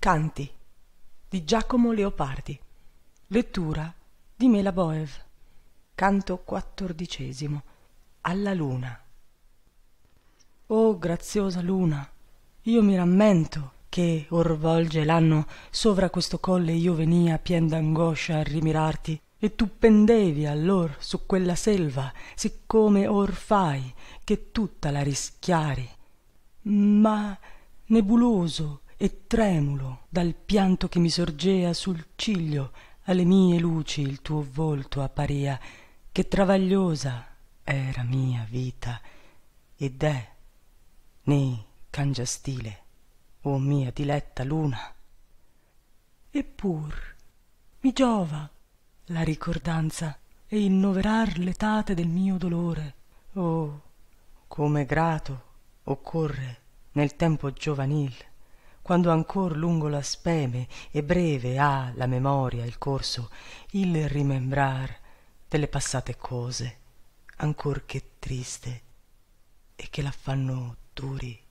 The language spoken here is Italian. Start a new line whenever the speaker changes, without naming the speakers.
Canti di Giacomo Leopardi Lettura di Mela Boev Canto XIV Alla luna Oh graziosa luna, io mi rammento che or volge l'anno sovra questo colle io venia pien d'angoscia a rimirarti e tu pendevi allor su quella selva siccome or fai che tutta la rischiari ma nebuloso e tremulo dal pianto che mi sorgea sul ciglio alle mie luci il tuo volto apparia che travagliosa era mia vita ed è né cangia stile o mia diletta luna eppur mi giova la ricordanza e innoverar le tate del mio dolore oh come grato occorre nel tempo giovanil quando ancor lungo la speme e breve ha la memoria il corso il rimembrar delle passate cose ancor che triste e che la fanno duri